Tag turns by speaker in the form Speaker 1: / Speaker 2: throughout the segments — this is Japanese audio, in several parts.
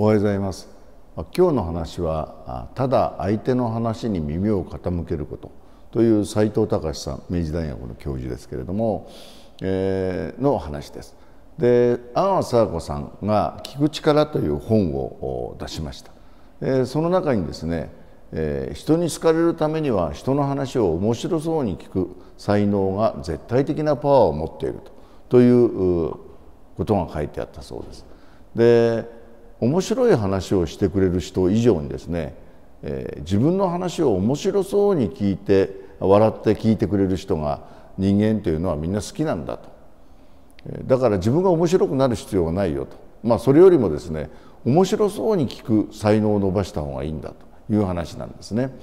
Speaker 1: おはようございます今日の話はただ相手の話に耳を傾けることという斎藤隆さん明治大学の教授ですけれども、えー、の話です。で阿川佐和子さんが「聞く力」という本を出しました。えー、その中にですね、えー、人に好かれるためには人の話を面白そうに聞く才能が絶対的なパワーを持っているとということが書いてあったそうです。で面白い話をしてくれる人以上にですね、えー、自分の話を面白そうに聞いて笑って聞いてくれる人が人間というのはみんな好きなんだとだから自分が面白くなる必要はないよと、まあ、それよりもですね面白そうに聞く才能を伸ばした方がいいんだという話なんですね。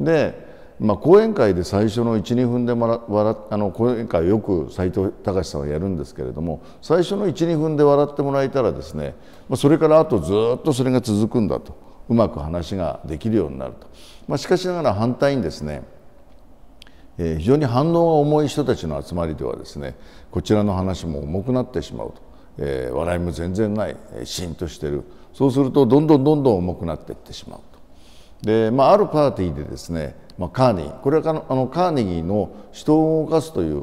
Speaker 1: でまあ、講演会で最初の12分で笑あの講演会よく斎藤隆さんはやるんですけれども最初の12分で笑ってもらえたらですね、まあ、それからあとずっとそれが続くんだとうまく話ができるようになると、まあ、しかしながら反対にですね、えー、非常に反応が重い人たちの集まりではですねこちらの話も重くなってしまうと、えー、笑いも全然ない、えー、しんとしてるそうするとどんどんどんどん重くなっていってしまうと。でまあ、あるパーティーでですねまあ、カーニーこれはあのカーネギーの「人を動かす」という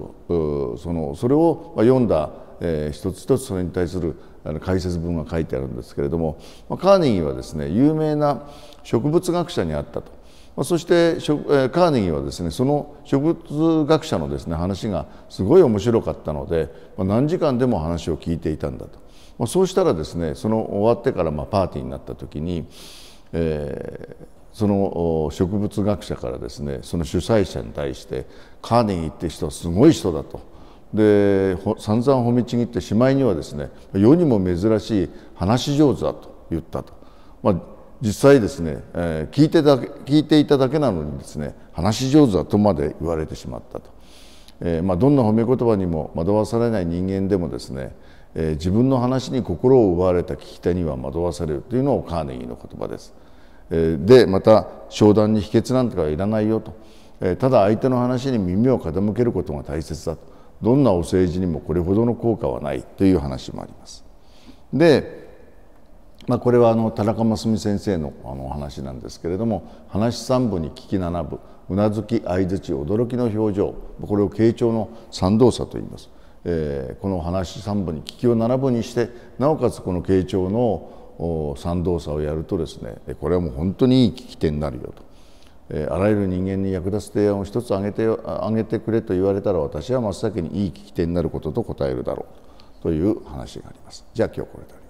Speaker 1: そのそれを読んだ、えー、一つ一つそれに対する解説文が書いてあるんですけれども、まあ、カーネギーはですね有名な植物学者にあったと。まあ、そしてカーネギーはですねその植物学者のですね話がすごい面白かったので、まあ、何時間でも話を聞いていたんだと、まあ、そうしたらですねその終わってからまあパーティーになった時に、えその植物学者からですねその主催者に対してカーネギーって人はすごい人だとで散々褒めちぎってしまいにはですね世にも珍しい話し上手だと言ったと、まあ、実際ですね、えー、聞いてだけ聞いていただけなのにですね話し上手だとまで言われてしまったと、えーまあ、どんな褒め言葉にも惑わされない人間でもですねえー、自分の話に心を奪われた聞き手には惑わされるというのをカーネギーの言葉です。でまた商談に秘訣なんかはいらないよとただ相手の話に耳を傾けることが大切だとどんなお政治にもこれほどの効果はないという話もあります。で、まあ、これはあの田中真澄先生のあのお話なんですけれども「話三部に聞き七部うなずき相づち驚きの表情」これを慶長の三動作といいます。えー、この話三部に聞きを七部にしてなおかつこの慶長の賛同差をやるとですねこれはもう本当にいい聞き手になるよと、えー、あらゆる人間に役立つ提案を一つ挙げて挙げてくれと言われたら私は真っ先にいい聞き手になることと答えるだろうという話があります。じゃあ今日これで